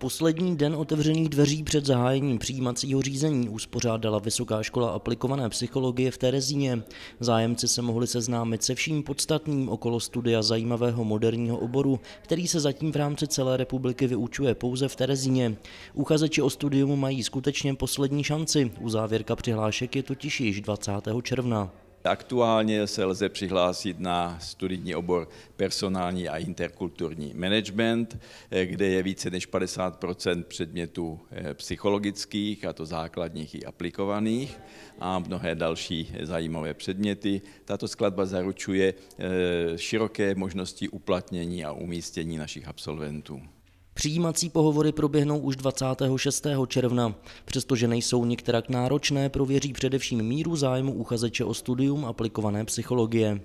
Poslední den otevřených dveří před zahájením přijímacího řízení uspořádala Vysoká škola aplikované psychologie v Terezíně. Zájemci se mohli seznámit se vším podstatným okolo studia zajímavého moderního oboru, který se zatím v rámci celé republiky vyučuje pouze v Terezíně. Uchazeči o studium mají skutečně poslední šanci, u závěrka přihlášek je totiž již 20. června. Aktuálně se lze přihlásit na studijní obor personální a interkulturní management, eh, kde je více než 50 předmětů eh, psychologických, a to základních i aplikovaných, a mnohé další zajímavé předměty. Tato skladba zaručuje eh, široké možnosti uplatnění a umístění našich absolventů. Přijímací pohovory proběhnou už 26. června. Přestože nejsou některak náročné, prověří především míru zájmu uchazeče o studium aplikované psychologie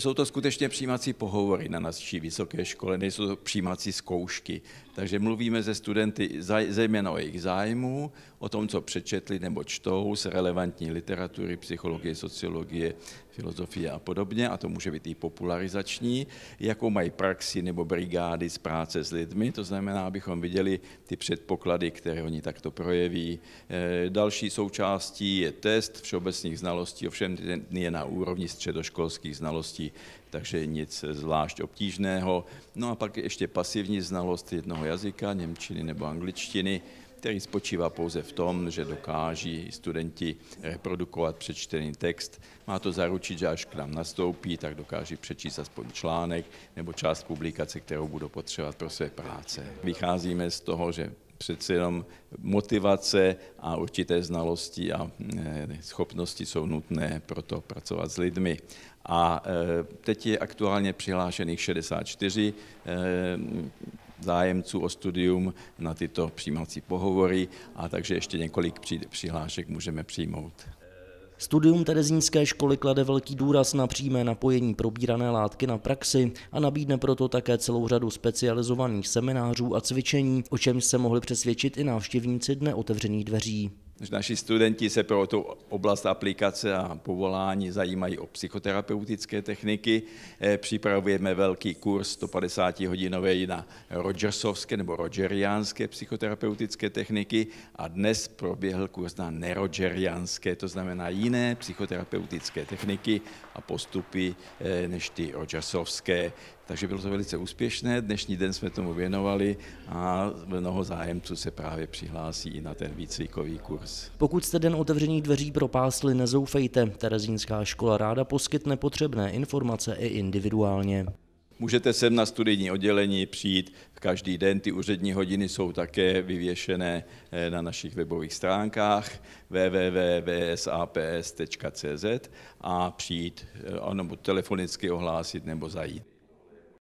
jsou to skutečně přijímací pohovory na naší vysoké škole, nejsou to přijímací zkoušky. Takže mluvíme ze studenty zejména o jejich zájmu, o tom, co přečetli nebo čtou z relevantní literatury, psychologie, sociologie, filozofie a podobně, a to může být i popularizační, jakou mají praxi nebo brigády z práce s lidmi, to znamená, abychom viděli ty předpoklady, které oni takto projeví. E, další součástí je test všeobecných znalostí, ovšem je na úrovni středoškolských znalostí takže nic zvlášť obtížného. No a pak ještě pasivní znalost jednoho jazyka, němčiny nebo angličtiny, který spočívá pouze v tom, že dokáží studenti reprodukovat přečtený text. Má to zaručit, že až k nám nastoupí, tak dokáží přečíst aspoň článek nebo část publikace, kterou budou potřebovat pro své práce. Vycházíme z toho, že přeci jenom motivace a určité znalosti a eh, schopnosti jsou nutné pro to pracovat s lidmi. A eh, teď je aktuálně přihlášených 64 eh, zájemců o studium na tyto přijímací pohovory a takže ještě několik přihlášek můžeme přijmout. Studium Terezínské školy klade velký důraz na přímé napojení probírané látky na praxi a nabídne proto také celou řadu specializovaných seminářů a cvičení, o čem se mohli přesvědčit i návštěvníci dne otevřených dveří. Naši studenti se pro tu oblast aplikace a povolání zajímají o psychoterapeutické techniky. Eh, připravujeme velký kurz 150-hodinový na Rogersovské nebo Rogeriánské psychoterapeutické techniky a dnes proběhl kurz na nerogeriánské, to znamená jiné psychoterapeutické techniky a postupy eh, než ty Rogersovské. Takže bylo to velice úspěšné, dnešní den jsme tomu věnovali a mnoho zájemců se právě přihlásí i na ten výcvikový kurz. Pokud jste den otevřených dveří propásli, nezoufejte. Terezínská škola ráda poskytne potřebné informace i individuálně. Můžete sem na studijní oddělení přijít každý den, ty úřední hodiny jsou také vyvěšené eh, na našich webových stránkách www.vsaps.cz a přijít, eh, anebo telefonicky ohlásit nebo zajít.